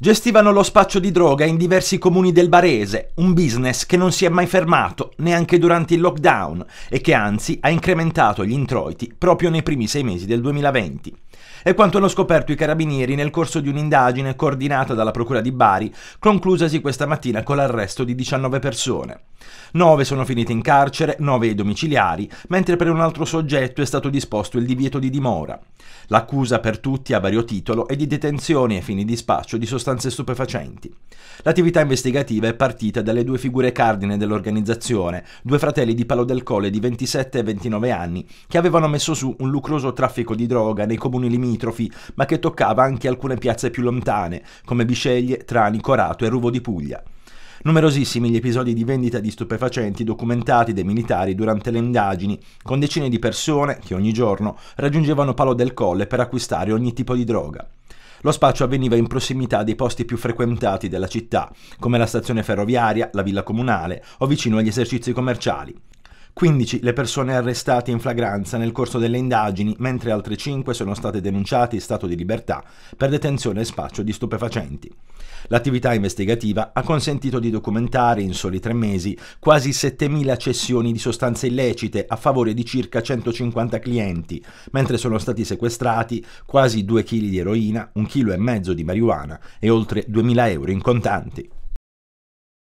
Gestivano lo spaccio di droga in diversi comuni del Barese, un business che non si è mai fermato neanche durante il lockdown e che anzi ha incrementato gli introiti proprio nei primi sei mesi del 2020. È quanto hanno scoperto i carabinieri nel corso di un'indagine coordinata dalla Procura di Bari, conclusasi questa mattina con l'arresto di 19 persone. 9 sono finite in carcere, 9 ai domiciliari, mentre per un altro soggetto è stato disposto il divieto di dimora. L'accusa per tutti a vario titolo è di detenzione ai fini di spaccio di sostanze stupefacenti. L'attività investigativa è partita dalle due figure cardine dell'organizzazione, due fratelli di Palo del Colle di 27 e 29 anni, che avevano messo su un lucroso traffico di droga nei comuni comuni limitrofi, ma che toccava anche alcune piazze più lontane, come Bisceglie, Trani, Corato e Ruvo di Puglia. Numerosissimi gli episodi di vendita di stupefacenti documentati dai militari durante le indagini, con decine di persone che ogni giorno raggiungevano Palo del Colle per acquistare ogni tipo di droga. Lo spaccio avveniva in prossimità dei posti più frequentati della città, come la stazione ferroviaria, la villa comunale o vicino agli esercizi commerciali. 15 le persone arrestate in flagranza nel corso delle indagini, mentre altre 5 sono state denunciate in stato di libertà per detenzione e spaccio di stupefacenti. L'attività investigativa ha consentito di documentare in soli tre mesi quasi 7.000 cessioni di sostanze illecite a favore di circa 150 clienti, mentre sono stati sequestrati quasi 2 kg di eroina, 1,5 kg di marijuana e oltre 2.000 euro in contanti.